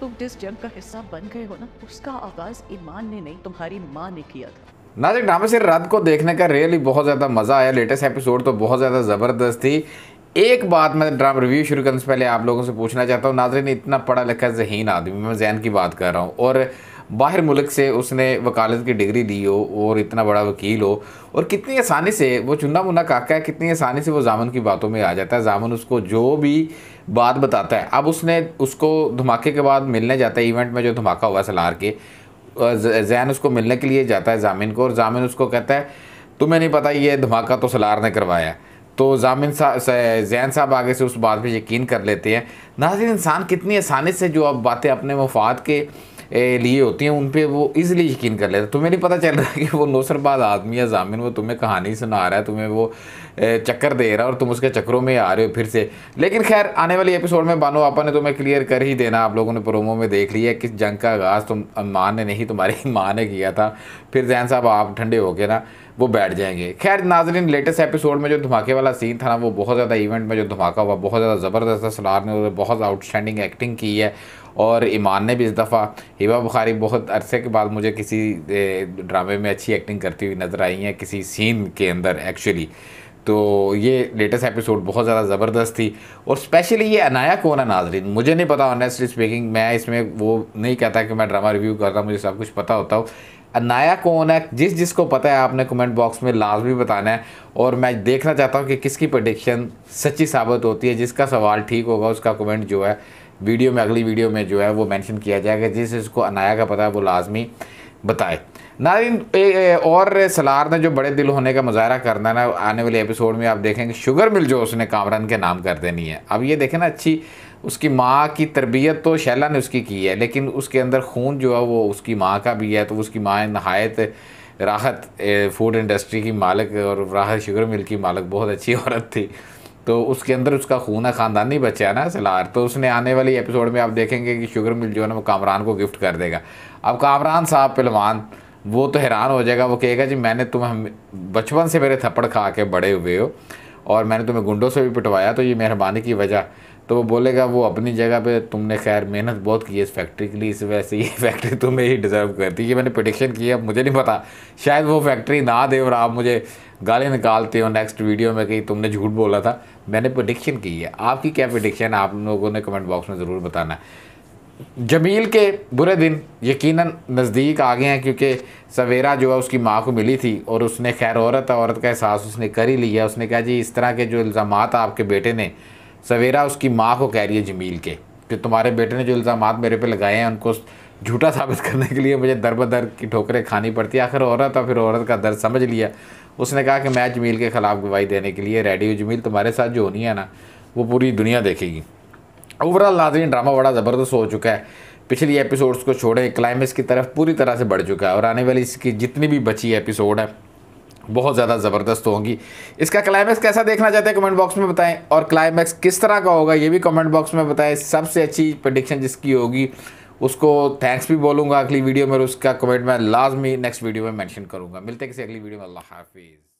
तुम जिस जंग का हिस्सा बन गए हो ना उसका आगाज ईमान ने नहीं तुम्हारी माँ ने किया था नाजिक ढाबे सिर रात को देखने का रियली बहुत ज़्यादा मज़ा आया लेटेस्ट एपिसोड तो बहुत ज़्यादा ज़बरदस्त थी एक बात मैं ड्रामा रिव्यू शुरू करने से पहले आप लोगों से पूछना चाहता हूँ नाजरीन इतना पढ़ा लिखा जहीन आदमी मैं जैन की बात कर रहा हूँ और बाहर मुल्क से उसने वकालत की डिग्री ली हो और इतना बड़ा वकील हो और कितनी आसानी से वो चुना मुन्ना काका है कितनी आसानी से वो जामन की बातों में आ जाता है जामन उसको जो भी बात बताता है अब उसने उसको धमाके के बाद मिलने जाता है इवेंट में जो धमाका हुआ सलार के जैन उसको मिलने के लिए जाता है जामिन को और जामिन उसको कहता है तुम्हें नहीं पता ये धमाका तो सलार ने करवाया तो जामिन साहब जैन साहब आगे से उस बात पे यकीन कर लेते हैं नाजिर इंसान कितनी आसानी से जो अब बातें अपने मफाद के लिए होती हैं उन पर वो ईज़िली यकीन कर लेते तुम्हें नहीं पता चल रहा कि वो नौसरबाद आदमी या जामिन वो तुम्हें कहानी सुना रहा है तुम्हें वो चक्कर दे रहा और तुम उसके चक्करों में आ रहे हो फिर से लेकिन खैर आने वाले एपिसोड में बानो आपा ने तुम्हें तो क्लियर कर ही देना आप लोगों ने प्रोमो में देख लिया किस जंग का आगाज़ तुम माँ ने नहीं तुम्हारी माँ ने किया था फिर जैन साहब आप ठंडे हो गए ना वो बैठ जाएंगे खैर नाजरीन लेटेस्ट एपिसोड में जो धमाके वाला सीन था ना वो बहुत ज़्यादा इवेंट में जो धमाका हुआ बहुत ज़्यादा ज़बरदस्त सलार ने बहुत आउटस्टैंडिंग एक्टिंग की है और ईमान ने भी इस दफ़ा हिबा बुखारी बहुत अरसे के बाद मुझे किसी ड्रामे में अच्छी एक्टिंग करती हुई नज़र आई है किसी सीन के अंदर एक्चुअली तो ये लेटेस्ट एपिसोड बहुत ज़्यादा ज़बरदस्त थी और स्पेशली ये अनाया कौन है नाजरीन मुझे नहीं पता ऑनेस्टली स्पीकिंग मैं इसमें वो नहीं कहता कि मैं ड्रामा रिव्यू कर रहा हूँ मुझे सब कुछ पता होता हूँ अनाया कौन है जिस जिसको पता है आपने कमेंट बॉक्स में लाजमी बताना है और मैं देखना चाहता हूँ कि किसकी प्रडिक्शन सच्ची साबित होती है जिसका सवाल ठीक होगा उसका कमेंट जो है वीडियो में अगली वीडियो में जो है वो मैंशन किया जाएगा जिस जिसको अनाया का पता है वो लाजमी बताए नादिन और सलार ने जो बड़े दिल होने का मुजाहरा करना ना आने वाले एपिसोड में आप देखेंगे शुगर मिल जो उसने कामरान के नाम कर देनी है अब ये देखें ना अच्छी उसकी माँ की तरबियत तो शैला ने उसकी की है लेकिन उसके अंदर खून जो है वो उसकी माँ का भी है तो उसकी माँ नहायत राहत फूड इंडस्ट्री की मालिक और राहत शुगर मिल की मालिक बहुत अच्छी औरत थी तो उसके अंदर उसका खून है ख़ानदानी बच्चा है ना सलार तो उसने आने वाली एपिसोड में आप देखेंगे कि शुगर मिल जो है ना वो कामरान को गिफ्ट कर देगा अब कामरान साहब पहलवान वो तो हैरान हो जाएगा वो कहेगा जी मैंने तुम हम बचपन से मेरे थप्पड़ खा के बड़े हुए हो और मैंने तुम्हें गुंडों से भी पिटवाया तो ये मेहरबानी की वजह तो वो बोलेगा वो अपनी जगह पे तुमने खैर मेहनत बहुत की है इस फैक्ट्री के लिए इस वजह से ये फैक्ट्री तुम्हें ही डिज़र्व करती है मैंने प्रडिक्शन की है मुझे नहीं पता शायद वो फैक्ट्री ना दे और आप मुझे गाली निकालते हो नेक्स्ट वीडियो में कि तुमने झूठ बोला था मैंने प्रडिक्शन की है आपकी क्या प्रडिक्शन आप लोगों ने कमेंट बॉक्स में ज़रूर बताना जमील के बुरे दिन यकीनन नज़दीक आ गए हैं क्योंकि सवेरा जो है उसकी माँ को मिली थी और उसने खैर औरत औरत का एहसास उसने कर ही लिया उसने कहा जी इस तरह के जो इल्ज़ाम आपके बेटे ने सवेरा उसकी माँ को कह रही है जमील के कि तुम्हारे बेटे ने जो इल्ज़ाम मेरे पे लगाए हैं उनको झूठा साबित करने के लिए मुझे दर बदर की ठोकरें खानी पड़ती आखिर औरत और फिर औरत का दर्द समझ लिया उसने कहा कि मैं जमील के ख़िलाफ़ गवाही देने के लिए रेडी जमील तुम्हारे साथ जो होनी है ना वो पूरी दुनिया देखेगी ओवरऑल नाजरीन ड्रामा बड़ा ज़बरदस्त हो चुका है पिछली एपिसोड्स को छोड़ें क्लाइमेक्स की तरफ पूरी तरह से बढ़ चुका है और आने वाली इसकी जितनी भी बची एपिसोड है बहुत ज़्यादा ज़बरदस्त होंगी इसका क्लाइमैक्स कैसा देखना चाहते हैं कमेंट बॉक्स में बताएं और क्लाइमेक्स किस तरह का होगा ये भी कमेंट बॉक्स में बताएं सबसे अच्छी प्रडिक्शन जिसकी होगी उसको थैंक्स भी बोलूँगा अगली वीडियो में उसका कमेंट मैं लाजमी नेक्स्ट वीडियो में मैंशन करूँगा मिलते किसी अगली वीडियो में अल्लाह हाफिज़